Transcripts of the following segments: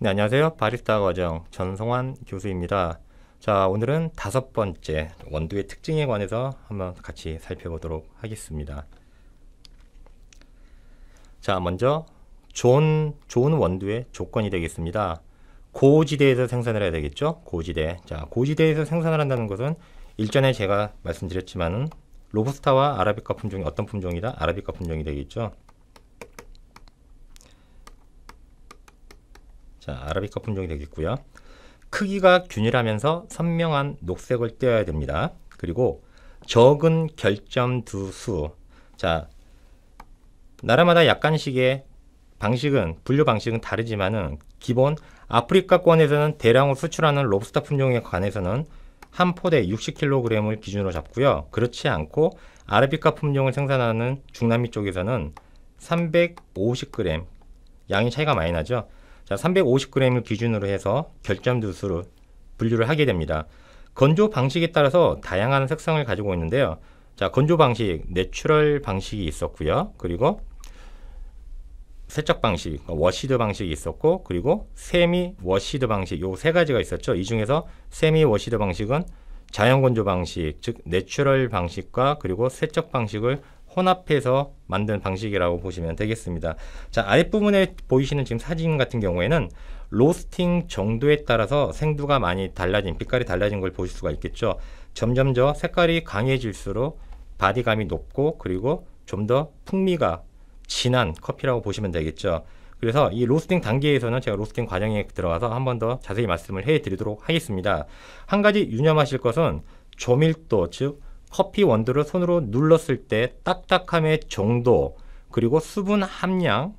네, 안녕하세요. 바리스타 과정 전성환 교수입니다. 자, 오늘은 다섯 번째 원두의 특징에 관해서 한번 같이 살펴보도록 하겠습니다. 자, 먼저 좋은 좋은 원두의 조건이 되겠습니다. 고지대에서 생산을 해야 되겠죠? 고지대. 자, 고지대에서 생산을 한다는 것은 일전에 제가 말씀드렸지만은 로부스타와 아라비카 품종이 어떤 품종이다? 아라비카 품종이 되겠죠. 자, 아라비카 품종이 되겠고요. 크기가 균일하면서 선명한 녹색을 띄어야 됩니다. 그리고 적은 결점 두 수. 자, 나라마다 약간씩의 방식은 분류 방식은 다르지만은 기본 아프리카권에서는 대량으로 수출하는 롭스터 품종에 관해서는 한 포대 60kg을 기준으로 잡고요. 그렇지 않고 아라비카 품종을 생산하는 중남미 쪽에서는 350g 양이 차이가 많이 나죠. 자, 350g을 기준으로 해서 결점두수로 분류를 하게 됩니다. 건조 방식에 따라서 다양한 색상을 가지고 있는데요. 자, 건조 방식, 내추럴 방식이 있었고요. 그리고 세척 방식, 그러니까 워시드 방식이 있었고 그리고 세미 워시드 방식 요 세 가지가 있었죠. 이 중에서 세미 워시드 방식은 자연 건조 방식, 즉 내추럴 방식과 그리고 세척 방식을 혼합해서 만든 방식이라고 보시면 되겠습니다. 자, 아랫부분에 보이시는 지금 사진 같은 경우에는 로스팅 정도에 따라서 생두가 많이 달라진, 빛깔이 달라진 걸 보실 수가 있겠죠. 점점 더 색깔이 강해질수록 바디감이 높고 그리고 좀 더 풍미가 진한 커피라고 보시면 되겠죠. 그래서 이 로스팅 단계에서는 제가 로스팅 과정에 들어가서 한 번 더 자세히 말씀을 해 드리도록 하겠습니다. 한 가지 유념하실 것은 조밀도, 즉 커피 원두를 손으로 눌렀을 때 딱딱함의 정도, 그리고 수분 함량,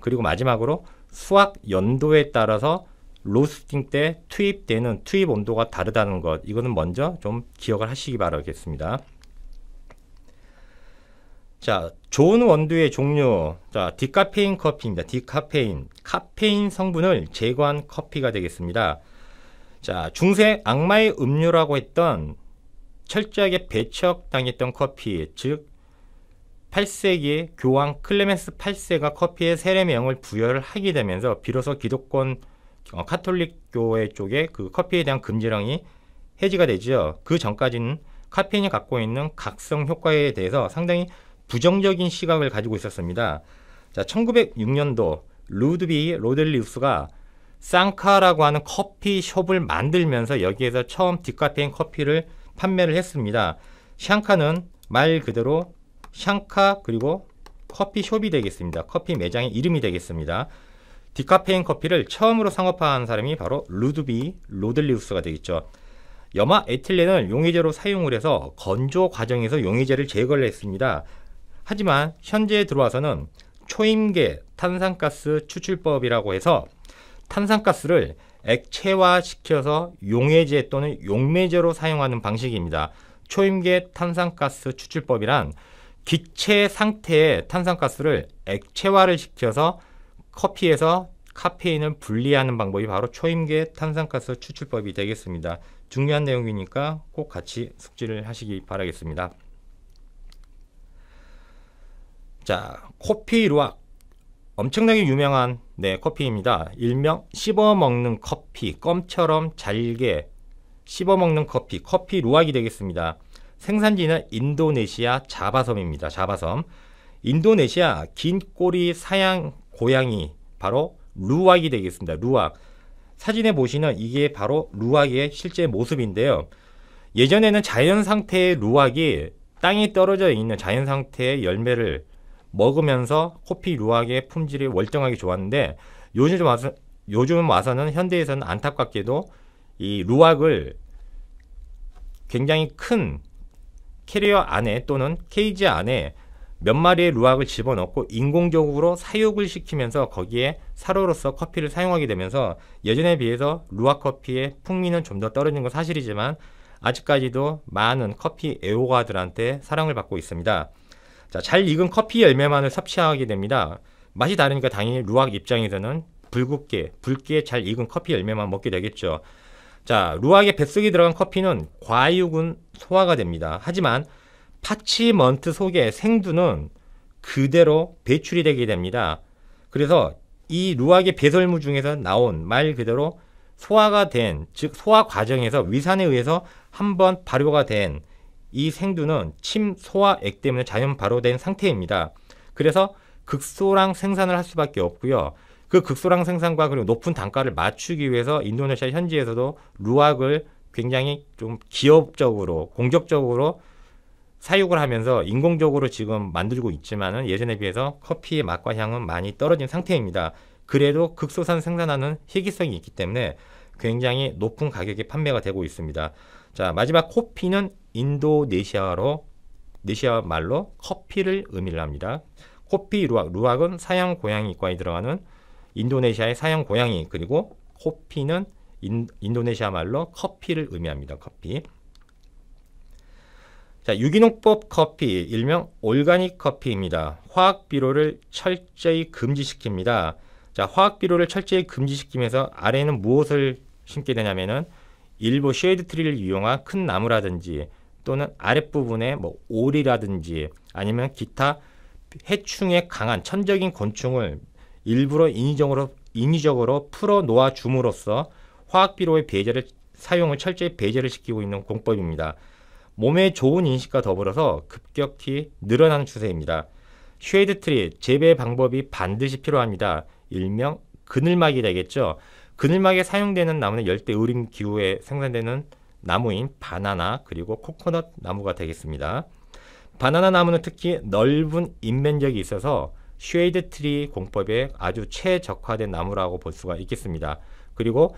그리고 마지막으로 수확 연도에 따라서 로스팅 때 투입되는 투입 온도가 다르다는 것 이거는 먼저 좀 기억을 하시기 바라겠습니다. 자, 좋은 원두의 종류. 자, 디카페인 커피입니다. 디카페인. 카페인 성분을 제거한 커피가 되겠습니다. 자, 중세 악마의 음료라고 했던 철저하게 배척당했던 커피, 즉8세기 교황 클레멘스 8세가 커피의 세례명을 부여를 하게 되면서 비로소 기독권 어, 카톨릭 교회 쪽에 그 커피에 대한 금지령이 해지가 되죠. 그 전까지는 카페인이 갖고 있는 각성 효과에 대해서 상당히 부정적인 시각을 가지고 있었습니다. 자, 1906년도 루드비 로델리우스가 쌍카라고 하는 커피 숍을 만들면서 여기에서 처음 디카페인 커피를 판매를 했습니다. 샹카는 말 그대로 샹카 그리고 커피숍이 되겠습니다. 커피 매장의 이름이 되겠습니다. 디카페인 커피를 처음으로 상업화한 사람이 바로 루드비 로들리우스가 되겠죠. 염화 에틸렌을 용의제로 사용을 해서 건조 과정에서 용의제를 제거를 했습니다. 하지만 현재에 들어와서는 초임계 탄산가스 추출법이라고 해서 탄산가스를 액체화시켜서 용해제 또는 용매제로 사용하는 방식입니다. 초임계 탄산가스 추출법이란 기체 상태의 탄산가스를 액체화를 시켜서 커피에서 카페인을 분리하는 방법이 바로 초임계 탄산가스 추출법이 되겠습니다. 중요한 내용이니까 꼭 같이 숙지를 하시기 바라겠습니다. 자, 코피 루악 엄청나게 유명한 네, 커피입니다. 일명 씹어먹는 커피, 껌처럼 잘게 씹어먹는 커피, 커피 루악이 되겠습니다. 생산지는 인도네시아 자바섬입니다. 자바섬. 인도네시아 긴 꼬리 사양 고양이 바로 루악이 되겠습니다. 루악. 사진에 보시는 이게 바로 루악의 실제 모습인데요. 예전에는 자연 상태의 루악이 땅에 떨어져 있는 자연 상태의 열매를 먹으면서 커피 루악의 품질이 월등하게 좋았는데 요즘 와서 요즘 와서는 현대에서는 안타깝게도 이 루악을 굉장히 큰 캐리어 안에 또는 케이지 안에 몇 마리의 루악을 집어넣고 인공적으로 사육을 시키면서 거기에 사료로서 커피를 사용하게 되면서 예전에 비해서 루악 커피의 풍미는 좀 더 떨어진 건 사실이지만 아직까지도 많은 커피 애호가들한테 사랑을 받고 있습니다. 자, 잘 익은 커피 열매만을 섭취하게 됩니다. 맛이 다르니까 당연히 루악 입장에서는 붉게, 붉게 잘 익은 커피 열매만 먹게 되겠죠. 자, 루악의 뱃속에 들어간 커피는 과육은 소화가 됩니다. 하지만 파치먼트 속의 생두는 그대로 배출이 되게 됩니다. 그래서 이 루악의 배설무 중에서 나온 말 그대로 소화가 된, 즉 소화 과정에서 위산에 의해서 한번 발효가 된이 생두는 침, 소화액 때문에 자연 발효된 상태입니다. 그래서 극소량 생산을 할 수밖에 없고요. 그 극소량 생산과 그리고 높은 단가를 맞추기 위해서 인도네시아 현지에서도 루악을 굉장히 좀 기업적으로 공격적으로 사육을 하면서 인공적으로 지금 만들고 있지만은 예전에 비해서 커피의 맛과 향은 많이 떨어진 상태입니다. 그래도 극소산 생산하는 희귀성이 있기 때문에 굉장히 높은 가격에 판매가 되고 있습니다. 자, 마지막 코피는 인도네시아로 네시아 말로 커피를 의미를 합니다. 코피 루악, 루악은 사양 고양이과에 들어가는 인도네시아의 사양 고양이 그리고 코피는 인, 인도네시아 말로 커피를 의미합니다. 커피. 자, 유기농법 커피, 일명 올가닉 커피입니다. 화학 비료를 철저히 금지시킵니다. 자, 화학 비료를 철저히 금지시키면서 아래에는 무엇을 심게 되냐면은 일부 쉐이드 트리를 이용한 큰 나무라든지 또는 아랫부분에 뭐 오리라든지 아니면 기타 해충에 강한 천적인 곤충을 일부러 인위적으로 인위적으로 풀어 놓아 줌으로써 화학 비료의 배제를 사용을 철저히 배제를 시키고 있는 공법입니다. 몸에 좋은 인식과 더불어서 급격히 늘어나는 추세입니다. 쉐이드 트리 재배 방법이 반드시 필요합니다. 일명 그늘막이 되겠죠. 그늘막에 사용되는 나무는 열대 우림 기후에 생산되는 나무인 바나나 그리고 코코넛 나무가 되겠습니다. 바나나 나무는 특히 넓은 인면적이 있어서 쉐이드 트리 공법에 아주 최적화된 나무라고 볼 수가 있겠습니다. 그리고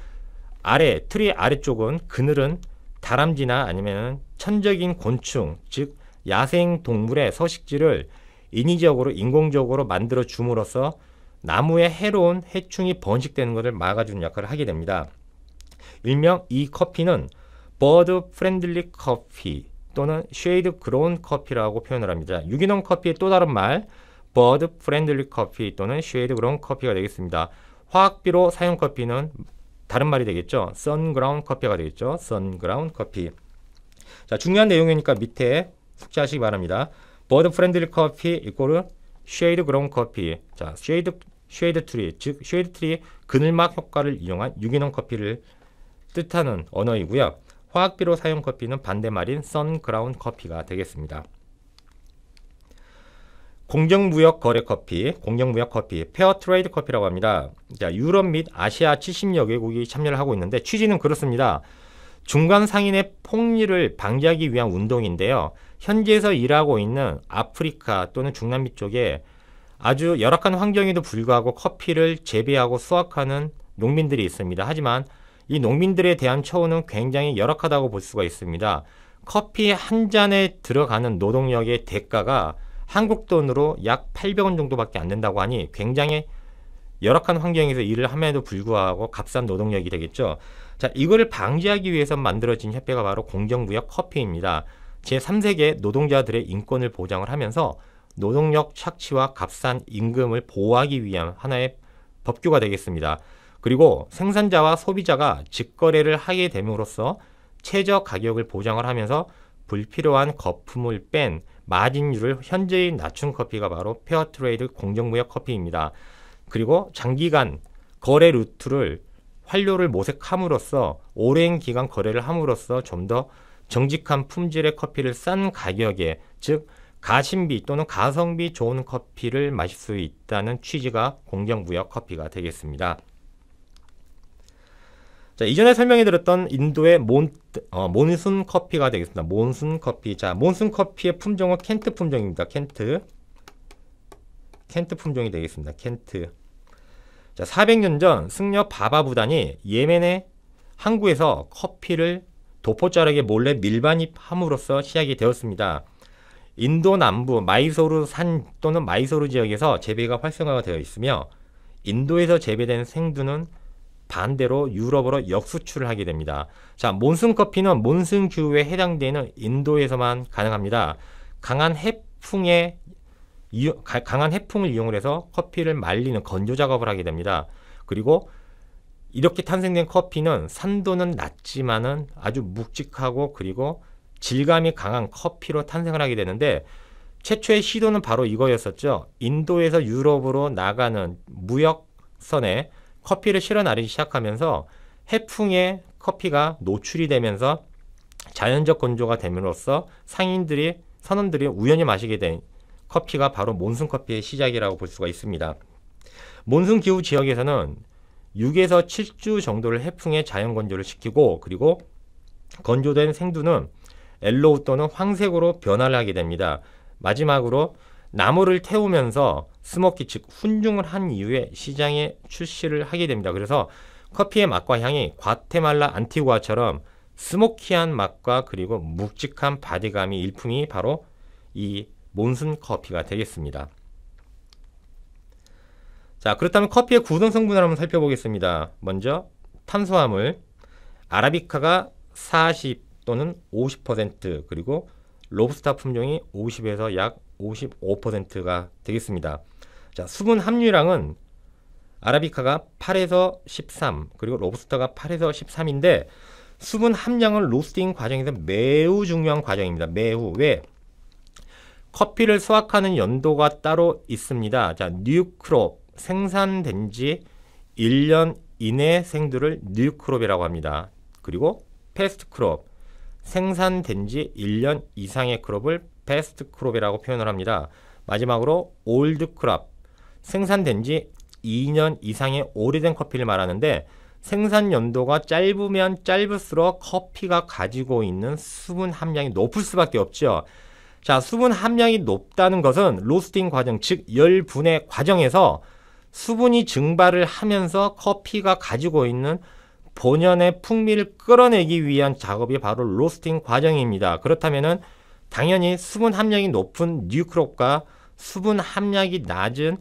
아래 트리 아래쪽은 그늘은 다람쥐나 아니면 천적인 곤충 즉 야생 동물의 서식지를 인위적으로 인공적으로 만들어 줌으로써 나무에 해로운 해충이 번식되는 것을 막아주는 역할을 하게 됩니다. 일명 이 커피는 버드 프렌들리 커피 또는 쉐이드 그로운 커피라고 표현을 합니다. 유기농 커피의 또 다른 말 버드 프렌들리 커피 또는 쉐이드 그로운 커피가 되겠습니다. 화학비로 사용 커피는 다른 말이 되겠죠. 선그라운 커피가 되겠죠. 선그라운 커피. 자, 중요한 내용이니까 밑에 숙제하시기 바랍니다. 버드 프렌들리 커피 이꼴은 쉐이드 그라운 커피. 자, 쉐이드 쉐이드 트리, 즉 쉐이드 트리의 그늘막 효과를 이용한 유기농 커피를 뜻하는 언어이고요. 화학비로 사용 커피는 반대말인 선그라운 커피가 되겠습니다. 공정무역 거래 커피, 공정무역 커피, 페어 트레이드 커피라고 합니다. 자, 유럽 및 아시아 70여 개국이 참여를 하고 있는데 취지는 그렇습니다. 중간 상인의 폭리를 방지하기 위한 운동인데요. 현지에서 일하고 있는 아프리카 또는 중남미 쪽에 아주 열악한 환경에도 불구하고 커피를 재배하고 수확하는 농민들이 있습니다. 하지만 이 농민들에 대한 처우는 굉장히 열악하다고 볼 수가 있습니다. 커피 한 잔에 들어가는 노동력의 대가가 한국 돈으로 약 800원 정도밖에 안 된다고 하니 굉장히 열악한 환경에서 일을 함에도 불구하고 값싼 노동력이 되겠죠. 자, 이거를 방지하기 위해서 만들어진 협회가 바로 공정구역 커피입니다. 제3세계 노동자들의 인권을 보장을 하면서 노동력 착취와 값싼 임금을 보호하기 위한 하나의 법규가 되겠습니다. 그리고 생산자와 소비자가 직거래를 하게 됨으로써 최저 가격을 보장을 하면서 불필요한 거품을 뺀 마진율을 현재의 낮춘 커피가 바로 페어트레이드 공정무역 커피입니다. 그리고 장기간 거래 루트를 환료를 모색함으로써 오랜 기간 거래를 함으로써 좀 더 정직한 품질의 커피를 싼 가격에 즉 가심비 또는 가성비 좋은 커피를 마실 수 있다는 취지가 공정무역 커피가 되겠습니다. 자, 이전에 설명해 드렸던 인도의 몬, 어, 몬순 커피가 되겠습니다. 몬순 커피. 자, 몬순 커피의 품종은 켄트 품종입니다. 켄트. 켄트 품종이 되겠습니다. 켄트. 자, 400년 전 승려 바바 부단이 예멘의 항구에서 커피를 도포자락에 몰래 밀반입함으로써 시작이 되었습니다. 인도 남부 마이소르 산 또는 마이소르 지역에서 재배가 활성화가 되어 있으며 인도에서 재배된 생두는 반대로 유럽으로 역수출을 하게 됩니다. 자, 몬슨 커피는 몬슨 기후에 해당되는 인도에서만 가능합니다. 강한 해풍에 강한 해풍을 이용을 해서 커피를 말리는 건조 작업을 하게 됩니다. 그리고 이렇게 탄생된 커피는 산도는 낮지만은 아주 묵직하고 그리고 질감이 강한 커피로 탄생을 하게 되는데 최초의 시도는 바로 이거였었죠. 인도에서 유럽으로 나가는 무역선에 커피를 실어 나르기 시작하면서 해풍에 커피가 노출이 되면서 자연적 건조가 됨으로써 상인들이 선원들이 우연히 마시게 된 커피가 바로 몬순 커피의 시작이라고 볼 수가 있습니다. 몬순 기후 지역에서는 6에서 7주 정도를 해풍에 자연 건조를 시키고 그리고 건조된 생두는 엘로우 또는 황색으로 변화를 하게 됩니다. 마지막으로 나무를 태우면서 스모키 즉 훈중을 한 이후에 시장에 출시를 하게 됩니다. 그래서 커피의 맛과 향이 과테말라 안티구아처럼 스모키한 맛과 그리고 묵직한 바디감이 일품이 바로 이 몬순 커피가 되겠습니다. 자, 그렇다면 커피의 구성 성분을 한번 살펴보겠습니다. 먼저 탄수화물 아라비카가 40 또는 50% 그리고 로브스타 품종이 50에서 약 55%가 되겠습니다. 자, 수분 함유량은 아라비카가 8에서 13, 그리고 로브스터가 8에서 13인데 수분 함량은 로스팅 과정에서 매우 중요한 과정입니다. 매우 왜? 커피를 수확하는 연도가 따로 있습니다. 자, 뉴크롭 생산된 지 1년 이내 생두를 뉴크롭이라고 합니다. 그리고 패스트 크롭 생산된 지 1년 이상의 크롭을 베스트 크롭이라고 표현을 합니다. 마지막으로 올드 크롭 생산된 지 2년 이상의 오래된 커피를 말하는데 생산 연도가 짧으면 짧을수록 커피가 가지고 있는 수분 함량이 높을 수밖에 없죠. 자, 수분 함량이 높다는 것은 로스팅 과정, 즉 열분의 과정에서 수분이 증발을 하면서 커피가 가지고 있는 본연의 풍미를 끌어내기 위한 작업이 바로 로스팅 과정입니다. 그렇다면 당연히 수분 함량이 높은 뉴크롭과 수분 함량이 낮은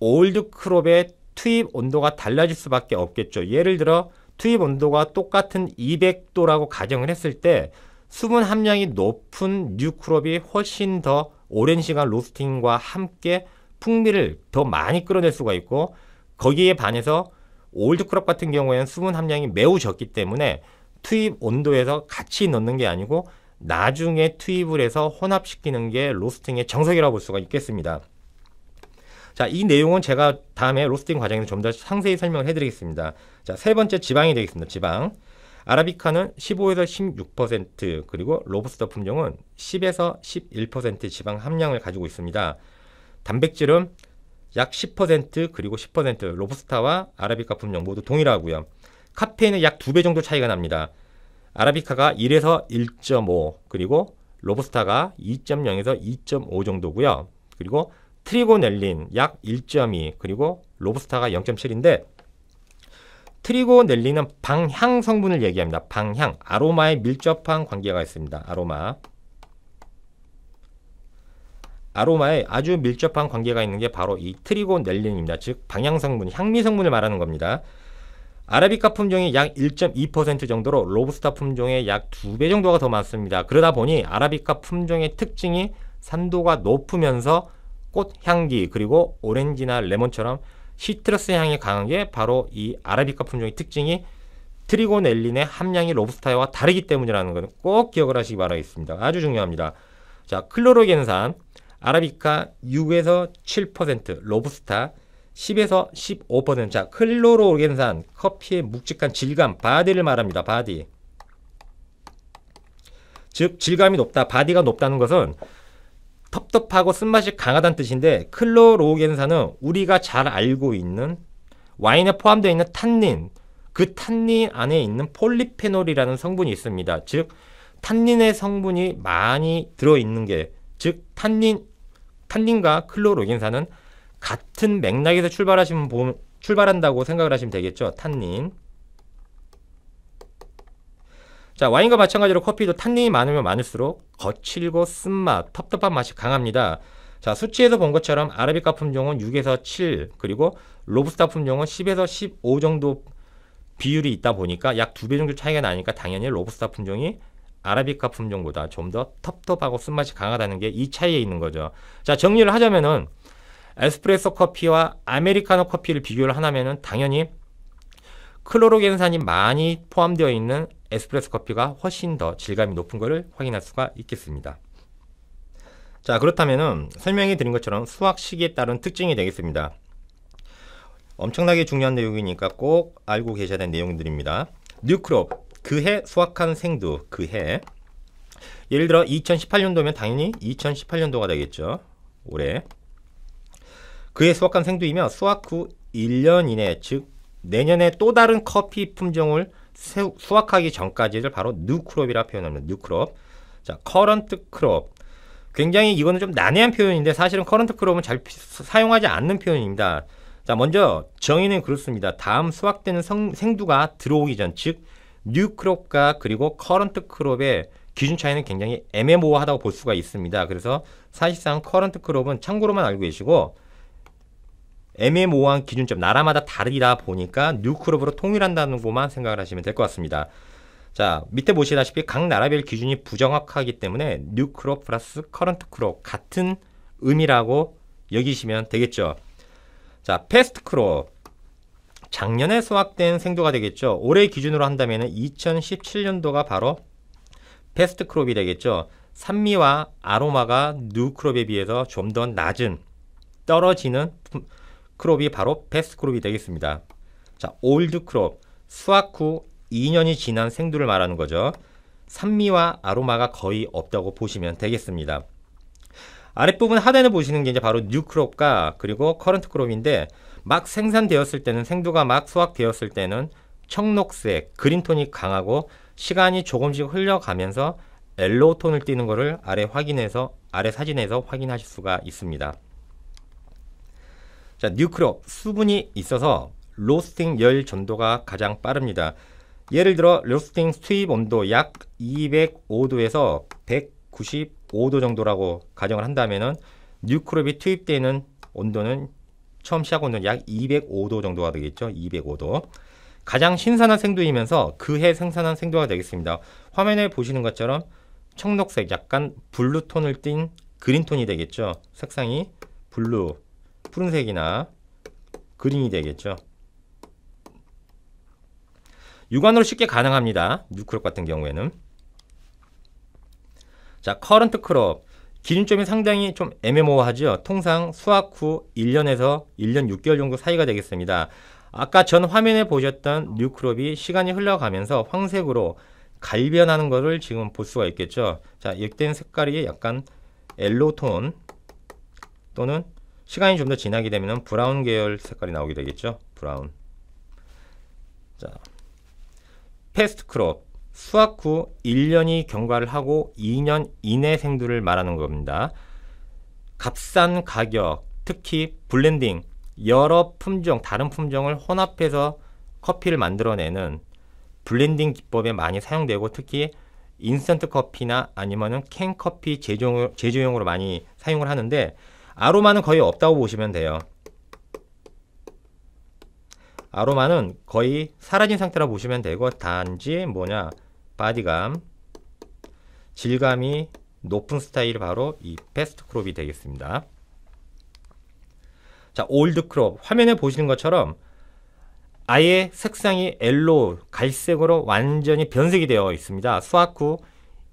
올드크롭의 투입 온도가 달라질 수밖에 없겠죠. 예를 들어 투입 온도가 똑같은 200도라고 가정을 했을 때 수분 함량이 높은 뉴크롭이 훨씬 더 오랜 시간 로스팅과 함께 풍미를 더 많이 끌어낼 수가 있고 거기에 반해서 올드 크롭 같은 경우에는 수분 함량이 매우 적기 때문에 투입 온도에서 같이 넣는 게 아니고 나중에 투입을 해서 혼합시키는 게 로스팅의 정석이라고 볼 수가 있겠습니다. 자, 이 내용은 제가 다음에 로스팅 과정에서 좀 더 상세히 설명을 해드리겠습니다. 자, 세 번째 지방이 되겠습니다. 지방. 아라비카는 15에서 16% 그리고 로브스터 품종은 10에서 11% 지방 함량을 가지고 있습니다. 단백질은 약10% 그리고 10% 로부스타와 아라비카 품종 모두 동일하고요. 카페인은 약2배 정도 차이가 납니다. 아라비카가 1에서 1.5 그리고 로부스타가 2.0에서 2.5 정도고요. 그리고 트리고넬린 약 1.2 그리고 로부스타가 0.7인데 트리고넬린은 방향 성분을 얘기합니다. 방향, 아로마에 밀접한 관계가 있습니다. 아로마. 아로마에 아주 밀접한 관계가 있는 게 바로 이 트리고넬린입니다. 즉 방향 성분, 향미 성분을 말하는 겁니다. 아라비카 품종이 약 1.2% 정도로 로브스타 품종의 약 2배 정도가 더 많습니다. 그러다 보니 아라비카 품종의 특징이 산도가 높으면서 꽃 향기 그리고 오렌지나 레몬처럼 시트러스 향이 강한 게 바로 이 아라비카 품종의 특징이 트리고넬린의 함량이 로브스타와 다르기 때문이라는 것은 꼭 기억을 하시기 바라겠습니다. 아주 중요합니다. 자, 클로로겐산 아라비카 6에서 7%, 로부스타 10에서 15%. 자, 클로로겐산 오 커피의 묵직한 질감, 바디를 말합니다. 바디. 즉 질감이 높다, 바디가 높다는 것은 텁텁하고 쓴맛이 강하다는 뜻인데 클로로겐산은 오 우리가 잘 알고 있는 와인에 포함되어 있는 탄닌, 그 탄닌 안에 있는 폴리페놀이라는 성분이 있습니다. 즉 탄닌의 성분이 많이 들어 있는 게 즉 탄닌 탄닌과 클로로긴산은 같은 맥락에서 출발하시면 보 출발한다고 생각을 하시면 되겠죠. 탄닌. 자, 와인과 마찬가지로 커피도 탄닌이 많으면 많을수록 거칠고 쓴맛, 텁텁한 맛이 강합니다. 자, 수치에서 본 것처럼 아라비카 품종은 6에서 7, 그리고 로브스타 품종은 10에서 15 정도 비율이 있다 보니까 약 두 배 정도 차이가 나니까 당연히 로브스타 품종이 아라비카 품종보다 좀 더 텁텁하고 쓴맛이 강하다는 게 이 차이에 있는 거죠. 자, 정리를 하자면은 에스프레소 커피와 아메리카노 커피를 비교를 하면은 당연히 클로로겐산이 많이 포함되어 있는 에스프레소 커피가 훨씬 더 질감이 높은 것을 확인할 수가 있겠습니다. 자, 그렇다면은 설명해 드린 것처럼 수확 시기에 따른 특징이 되겠습니다. 엄청나게 중요한 내용이니까 꼭 알고 계셔야 되는 내용들입니다. 뉴크롭, 그해 수확한 생두 그해 예를 들어 2018년도면 당연히 2018년도가 되겠죠. 올해 그해 수확한 생두이며 수확 후 1년 이내 즉 내년에 또 다른 커피 품종을 수확하기 전까지를 바로 뉴크롭이라 표현합니다. 뉴크롭. 자, 커런트 크롭. 굉장히 이거는 좀 난해한 표현인데 사실은 커런트 크롭은 잘 사용하지 않는 표현입니다. 자, 먼저 정의는 그렇습니다. 다음 수확되는 성, 생두가 들어오기 전, 즉 뉴크롭과 그리고 커런트 크롭의 기준 차이는 굉장히 애매모호하다고 볼 수가 있습니다. 그래서 사실상 커런트 크롭은 참고로만 알고 계시고 애매모호한 기준점 나라마다 다르다 보니까 뉴크롭으로 통일한다는 것만 생각을 하시면 될 것 같습니다. 자 밑에 보시다시피 각 나라별 기준이 부정확하기 때문에 뉴크롭 플러스 커런트 크롭 같은 의미라고 여기시면 되겠죠. 자 패스트 크롭 작년에 수확된 생도가 되겠죠. 올해 기준으로 한다면 2017년도가 바로 베스트 크롭이 되겠죠. 산미와 아로마가 누 크롭에 비해서 좀 더 낮은 떨어지는 크롭이 바로 베스트 크롭이 되겠습니다. 자, 올드 크롭 수확 후 2년이 지난 생두를 말하는 거죠. 산미와 아로마가 거의 없다고 보시면 되겠습니다. 아랫부분 하단에 보시는 게 이제 바로 뉴 크롭과 그리고 커런트 크롭인데 막 생산되었을 때는 생두가 막 수확되었을 때는 청록색 그린톤이 강하고 시간이 조금씩 흘려가면서 엘로톤을 띄는 것을 아래 확인해서 아래 사진에서 확인하실 수가 있습니다. 자, 뉴크롭 수분이 있어서 로스팅 열 전도가 가장 빠릅니다. 예를 들어 로스팅 수입 온도 약 205도에서 195도 정도라고 가정을 한다면 뉴크롭이 투입되는 온도는 처음 시작 온도는 약 205도 정도가 되겠죠. 205도. 가장 신선한 생도이면서 그해 생산한 생도가 되겠습니다. 화면에 보시는 것처럼 청록색 약간 블루 톤을 띤 그린 톤이 되겠죠. 색상이 블루, 푸른색이나 그린이 되겠죠. 육안으로 쉽게 가능합니다. 뉴크롭 같은 경우에는. 자, 커런트 크롭. 기준점이 상당히 좀 애매모호하죠. 통상 수학 후 1년에서 1년 6개월 정도 사이가 되겠습니다. 아까 전 화면에 보셨던 뉴크롭이 시간이 흘러가면서 황색으로 갈변하는 것을 지금 볼 수가 있겠죠. 자, 이된 색깔이 약간 엘로톤 또는 시간이 좀 더 지나게 되면 브라운 계열 색깔이 나오게 되겠죠. 브라운. 자, 패스트 크롭. 수학 후 1년이 경과를 하고 2년 이내 생두를 말하는 겁니다. 값싼 가격, 특히 블렌딩, 여러 품종, 다른 품종을 혼합해서 커피를 만들어내는 블렌딩 기법에 많이 사용되고 특히 인스턴트 커피나 아니면캔 커피 제조용, 제조용으로 많이 사용을 하는데 아로마는 거의 없다고 보시면 돼요. 아로마는 거의 사라진 상태라 고 보시면 되고 단지 뭐냐 바디감, 질감이 높은 스타일 바로 이 패스트 크롭이 되겠습니다. 자, 올드 크롭. 화면에 보시는 것처럼 아예 색상이 엘로 갈색으로 완전히 변색이 되어 있습니다. 수확 후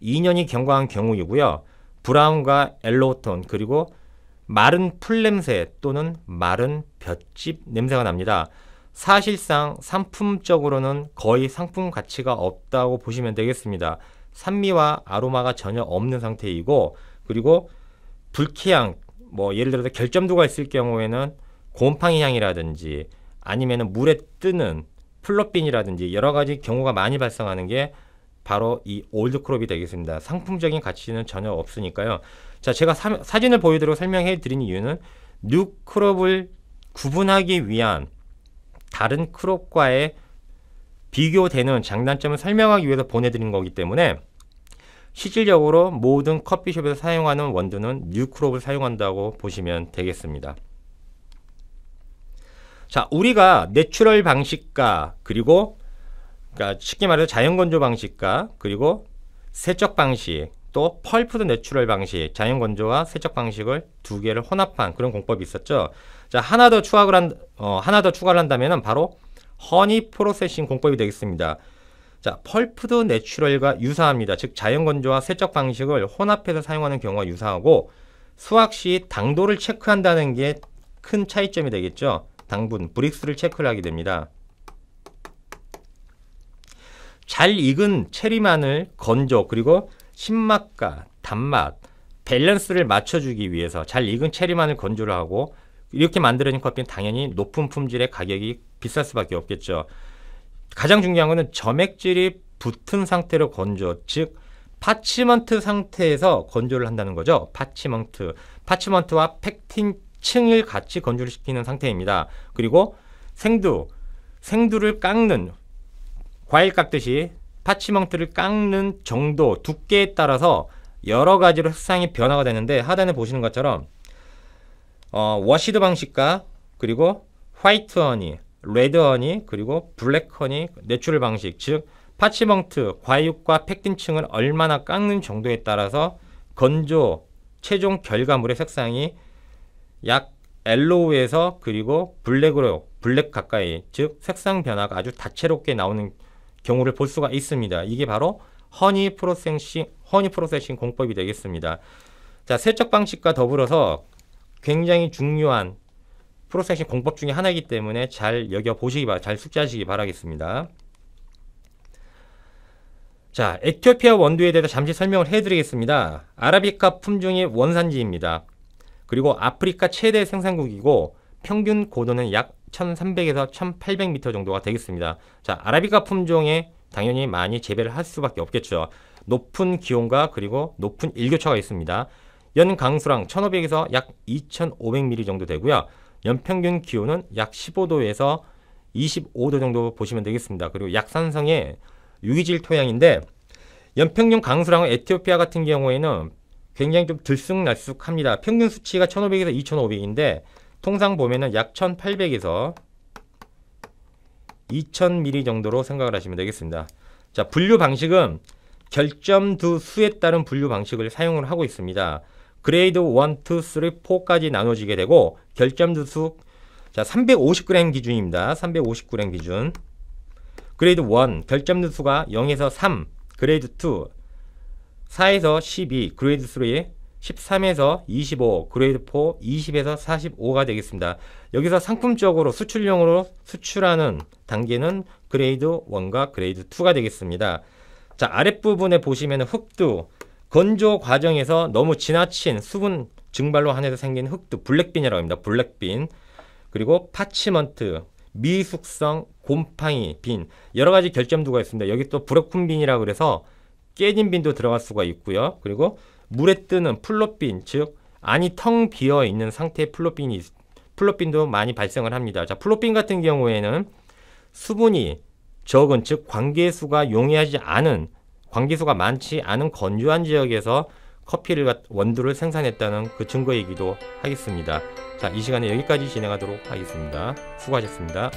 2년이 경과한 경우이고요. 브라운과 엘로톤 그리고 마른 풀 냄새 또는 마른 볏짚 냄새가 납니다. 사실상 상품적으로는 거의 상품 가치가 없다고 보시면 되겠습니다. 산미와 아로마가 전혀 없는 상태이고 그리고 불쾌향 뭐 예를 들어서 결점도가 있을 경우에는 곰팡이 향이라든지 아니면은 물에 뜨는 플러빈이라든지 여러 가지 경우가 많이 발생하는 게 바로 이 올드크롭이 되겠습니다. 상품적인 가치는 전혀 없으니까요. 자, 제가 사, 진을 보여드리고 설명해 드린 이유는 뉴크롭을 구분하기 위한 다른 크롭과의 비교되는 장단점을 설명하기 위해서 보내드린 거기 때문에 실질적으로 모든 커피숍에서 사용하는 원두는 뉴크롭을 사용한다고 보시면 되겠습니다. 자, 우리가 내추럴 방식과 그리고 그러니까 쉽게 말해서 자연건조 방식과 그리고 세척 방식 또 펄프드 내추럴 방식, 자연 건조와 세척 방식을 두 개를 혼합한 그런 공법이 있었죠. 자, 하나 더 추가를 한, 어, 하나 더 추가를 한다면은 바로 허니 프로세싱 공법이 되겠습니다. 자, 펄프드 내추럴과 유사합니다. 즉 자연 건조와 세척 방식을 혼합해서 사용하는 경우가 유사하고 수확 시 당도를 체크한다는 게 큰 차이점이 되겠죠. 당분, 브릭스를 체크를 하게 됩니다. 잘 익은 체리 마늘 건조 그리고 신맛과 단맛, 밸런스를 맞춰주기 위해서 잘 익은 체리만을 건조를 하고 이렇게 만들어진 커피는 당연히 높은 품질의 가격이 비쌀 수밖에 없겠죠. 가장 중요한 것은 점액질이 붙은 상태로 건조, 즉 파치먼트 상태에서 건조를 한다는 거죠. 파치먼트, 파치먼트와 팩틴 층을 같이 건조를 시키는 상태입니다. 그리고 생두, 생두를 깎는 과일 깎듯이 파치멍트를 깎는 정도, 두께에 따라서 여러 가지로 색상이 변화가 되는데 하단에 보시는 것처럼 어, 워시드 방식과 그리고 화이트 허니, 레드 허니, 그리고 블랙 허니, 내추럴 방식, 즉 파치멍트, 과육과 팩틴층을 얼마나 깎는 정도에 따라서 건조, 최종 결과물의 색상이 약 엘로우에서 그리고 블랙으로 블랙 가까이 즉 색상 변화가 아주 다채롭게 나오는 경우를 볼 수가 있습니다. 이게 바로 허니 프로세싱 허니 프로세싱 공법이 되겠습니다. 자, 세척 방식과 더불어서 굉장히 중요한 프로세싱 공법 중에 하나이기 때문에 잘 여겨 보시기 바, 잘 숙지하시기 바라겠습니다. 자, 에티오피아 원두에 대해서 잠시 설명을 해드리겠습니다. 아라비카 품종의 원산지입니다. 그리고 아프리카 최대 생산국이고 평균 고도는 약 1300에서 1800m 정도가 되겠습니다. 자, 아라비카 품종에 당연히 많이 재배를 할 수밖에 없겠죠. 높은 기온과 그리고 높은 일교차가 있습니다. 연 강수량 1500에서 약 2500mm 정도 되고요. 연평균 기온은 약 15도에서 25도 정도 보시면 되겠습니다. 그리고 약산성의 유기질 토양인데 연평균 강수량은 에티오피아 같은 경우에는 굉장히 좀 들쑥날쑥합니다. 평균 수치가 1500에서 2500인데 통상 보면은 약 1800에서 2 0 0 0 m m 정도로 생각을 하시면 되겠습니다. 자, 분류 방식은 결점두 수에 따른 분류 방식을 사용을 하고 있습니다. 그레이드 1, 2, 3, 4까지 나눠지게 되고 결점두 수 자, 350g 기준입니다. 350g 기준. 그레이드 1 결점두 수가 0에서 3, 그레이드 2 4에서 12, 그레이드 3 13에서 25, 그레이드 4 20에서 45가 되겠습니다. 여기서 상품적으로 수출용으로 수출하는 단계는 그레이드 1과 그레이드 2가 되겠습니다. 자, 아랫부분에 보시면 흙도 건조 과정에서 너무 지나친 수분 증발로 한해서 생긴 흙도 블랙빈이라고 합니다. 블랙빈. 그리고 파치먼트, 미숙성, 곰팡이, 빈 여러 가지 결점도가 있습니다. 여기 또 브로큰 빈이라고 그래서 깨진 빈도 들어갈 수가 있고요. 그리고 물에 뜨는 플롯빈, 즉 안이 텅 비어 있는 상태의 플롯빈이 플롯빈도 많이 발생을 합니다. 자, 플롯빈 같은 경우에는 수분이 적은 즉 관계수가 용이하지 않은 관계수가 많지 않은 건조한 지역에서 커피를 원두를 생산했다는 그 증거이기도 하겠습니다. 자, 이 시간에 여기까지 진행하도록 하겠습니다. 수고하셨습니다.